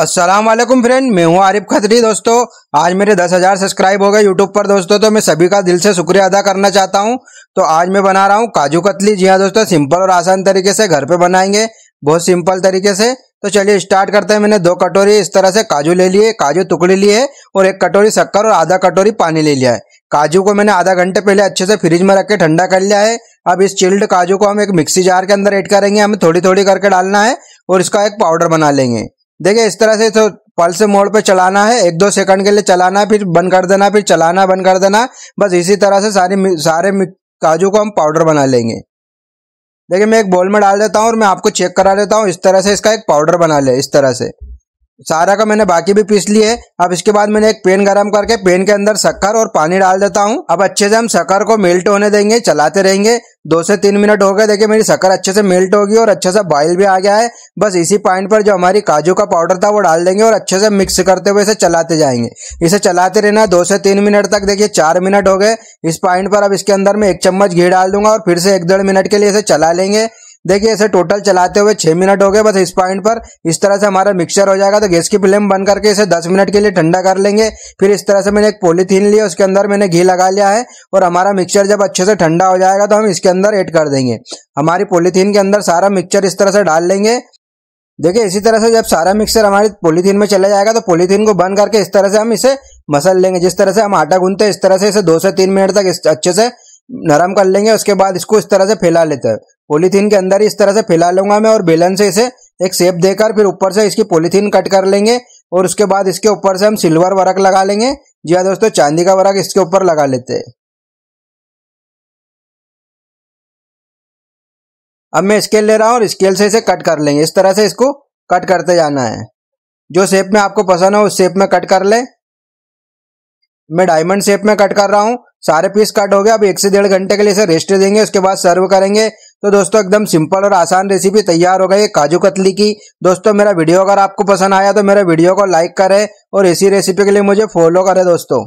Aslam friend मैं हूं आरिफ खतरी दोस्तों आज मेरे दस हज़ार सब्सक्राइब हो गए यूट्यूब पर दोस्तों तो मैं सभी का दिल से शुक्रिया अदा करना चाहता हूं तो आज मैं बना रहा हूं काजू कतली जी हाँ दोस्तों सिंपल और आसान तरीके से घर पे बनाएंगे बहुत सिंपल तरीके से तो चलिए स्टार्ट करते हैं मैंने दो कटोरी इस तरह से काजू ले लिए काजू टुकड़ी लिए है और एक कटोरी शक्कर और आधा कटोरी पानी ले लिया है काजू को मैंने आधा घंटे पहले अच्छे से फ्रिज में रख के ठंडा कर लिया है अब इस चिल्ड काजू को हम एक मिक्सी जार के अंदर एड करेंगे हमें थोड़ी थोड़ी करके डालना है और इसका एक पाउडर बना लेंगे देखिए इस तरह से तो पल्स मोड पे चलाना है एक दो सेकंड के लिए चलाना फिर बंद कर देना फिर चलाना बंद कर देना बस इसी तरह से सारे सारे काजू को हम पाउडर बना लेंगे देखिए मैं एक बोल में डाल देता हूँ और मैं आपको चेक करा देता हूँ इस तरह से इसका एक पाउडर बना ले इस तरह से सारा का मैंने बाकी भी पीस लिए है अब इसके बाद मैंने एक पेन गरम करके पेन के अंदर शक्कर और पानी डाल देता हूँ अब अच्छे से हम शक्कर को मेल्ट होने देंगे चलाते रहेंगे दो से तीन मिनट हो गए देखिए मेरी शक्कर अच्छे से मेल्ट होगी और अच्छे से बॉइल भी आ गया है बस इसी पॉइंट पर जो हमारी काजू का पाउडर था वो डाल देंगे और अच्छे से मिक्स करते हुए इसे चलाते जाएंगे इसे चलाते रहना दो से तीन मिनट तक देखिए चार मिनट हो गए इस पॉइंट पर अब इसके अंदर मैं एक चम्मच घी डाल दूंगा और फिर से एक डेढ़ मिनट के लिए इसे चला लेंगे देखिए ऐसे टोटल चलाते हुए छह मिनट हो गए बस इस पॉइंट पर इस तरह से हमारा मिक्सचर हो जाएगा तो गैस की फ्लेम बंद करके इसे दस मिनट के लिए ठंडा कर लेंगे फिर इस तरह से मैंने एक पॉलीथीन लिया उसके अंदर मैंने घी लगा लिया है और हमारा मिक्सचर जब अच्छे से ठंडा हो जाएगा तो हम इसके अंदर एड कर देंगे हमारी पॉलीथीन के अंदर सारा मिक्सचर इस तरह से डाल लेंगे देखिए इसी तरह से जब सारा मिक्सर हमारी पॉलीथीन में चला जाएगा तो पॉलीथीन को बंद करके इस तरह से हम इसे मसल लेंगे जिस तरह से हम आटा गूंथते हैं इस तरह से इसे दो से तीन मिनट तक अच्छे से नरम कर लेंगे उसके बाद इसको इस तरह से फैला लेते हैं पॉलीथीन के अंदर इस तरह से फैला लूंगा मैं और बेलन से इसे एक सेप देकर फिर ऊपर से इसकी पॉलीथीन कट कर लेंगे और उसके बाद इसके ऊपर से हम सिल्वर वर्क लगा लेंगे जी हाँ दोस्तों चांदी का वर्क इसके ऊपर लगा लेते हैं अब मैं स्केल ले रहा हूँ और स्केल से इसे कट कर लेंगे इस तरह से इसको कट करते जाना है जो शेप में आपको पसंद हो उस शेप में कट कर ले मैं डायमंड शेप में कट कर रहा हूँ सारे पीस कट हो गए अब एक से डेढ़ घंटे के लिए इसे रेस्ट देंगे उसके बाद सर्व करेंगे तो दोस्तों एकदम सिंपल और आसान रेसिपी तैयार हो गई काजू कतली की दोस्तों मेरा वीडियो अगर आपको पसंद आया तो मेरे वीडियो को लाइक करें और इसी रेसिपी के लिए मुझे फॉलो करें दोस्तों